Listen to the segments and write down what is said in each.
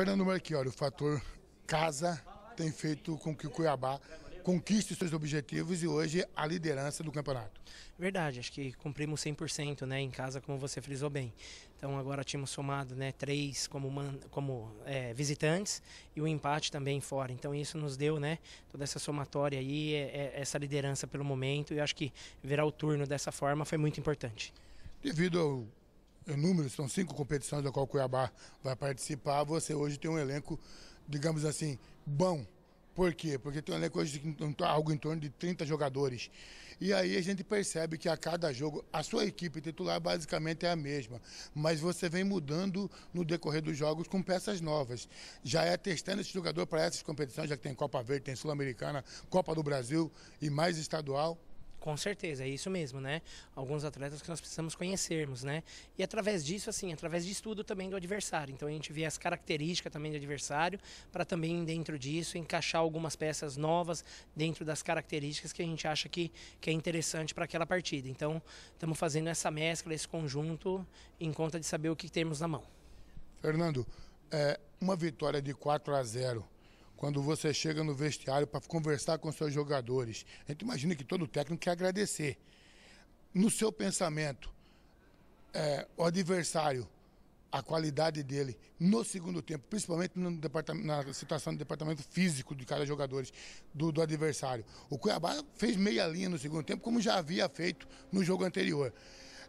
Fernando Marchiori, o fator casa tem feito com que o Cuiabá conquiste seus objetivos e hoje a liderança do campeonato. Verdade, acho que cumprimos 100% né, em casa, como você frisou bem. Então agora tínhamos somado né, três como, man, como é, visitantes e o um empate também fora. Então isso nos deu né, toda essa somatória aí, é, é, essa liderança pelo momento e acho que virar o turno dessa forma foi muito importante. Devido ao em é, números, são cinco competições da qual o Cuiabá vai participar, você hoje tem um elenco, digamos assim, bom. Por quê? Porque tem um elenco hoje de algo em torno de 30 jogadores. E aí a gente percebe que a cada jogo a sua equipe titular basicamente é a mesma, mas você vem mudando no decorrer dos jogos com peças novas. Já é testando esse jogador para essas competições, já que tem Copa Verde, tem Sul-Americana, Copa do Brasil e mais estadual. Com certeza, é isso mesmo, né? Alguns atletas que nós precisamos conhecermos, né? E através disso, assim, através de estudo também do adversário. Então a gente vê as características também do adversário para também dentro disso encaixar algumas peças novas dentro das características que a gente acha que, que é interessante para aquela partida. Então estamos fazendo essa mescla, esse conjunto em conta de saber o que temos na mão. Fernando, é, uma vitória de 4 a 0 quando você chega no vestiário para conversar com seus jogadores. A gente imagina que todo técnico quer agradecer. No seu pensamento, é, o adversário, a qualidade dele no segundo tempo, principalmente na situação do departamento físico de cada jogador, do, do adversário. O Cuiabá fez meia linha no segundo tempo, como já havia feito no jogo anterior.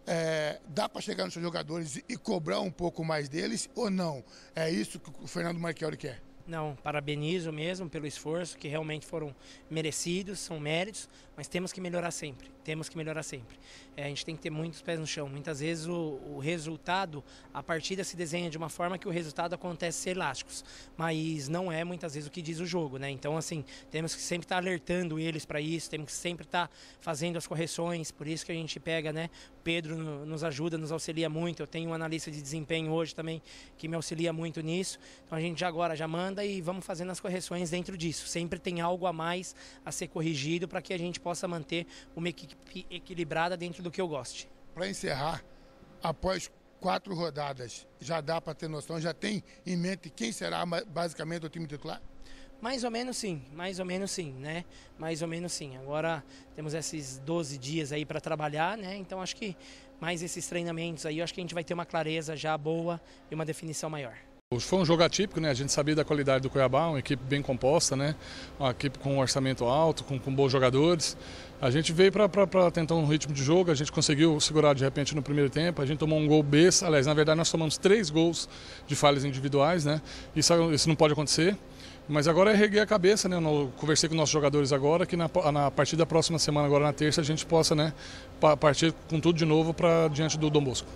É, dá para chegar nos seus jogadores e cobrar um pouco mais deles ou não? É isso que o Fernando Marchiori quer. Não, parabenizo mesmo pelo esforço, que realmente foram merecidos, são méritos, mas temos que melhorar sempre temos que melhorar sempre. É, a gente tem que ter muitos pés no chão. Muitas vezes o, o, resultado, a partida se desenha de uma forma que o resultado acontece ser elásticos, mas não é muitas vezes o que diz o jogo, né? Então, assim, temos que sempre estar tá alertando eles para isso, temos que sempre estar tá fazendo as correções, por isso que a gente pega, né? Pedro nos ajuda, nos auxilia muito. Eu tenho um analista de desempenho hoje também que me auxilia muito nisso. Então a gente já agora já manda e vamos fazendo as correções dentro disso. Sempre tem algo a mais a ser corrigido para que a gente possa manter uma equipe equilibrada dentro do que eu goste. Para encerrar, após quatro rodadas, já dá para ter noção, já tem em mente quem será basicamente o time titular? Mais ou menos sim, mais ou menos sim, né? Mais ou menos sim. Agora temos esses 12 dias aí para trabalhar, né? Então acho que mais esses treinamentos aí, acho que a gente vai ter uma clareza já boa e uma definição maior. Foi um jogo atípico, né? A gente sabia da qualidade do Cuiabá, uma equipe bem composta, né? Uma equipe com um orçamento alto, com, com bons jogadores. A gente veio para tentar um ritmo de jogo, a gente conseguiu segurar de repente no primeiro tempo, a gente tomou um gol besta, aliás, na verdade nós tomamos três gols de falhas individuais, né? Isso, isso não pode acontecer. Mas agora é erguer a cabeça, né? Eu conversei com nossos jogadores agora, que na, na partir da próxima semana, agora na terça, a gente possa, né, partir com tudo de novo para diante do Dom Bosco.